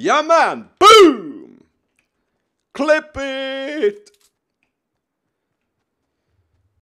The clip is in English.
Yeah, man. Boom. Clip it.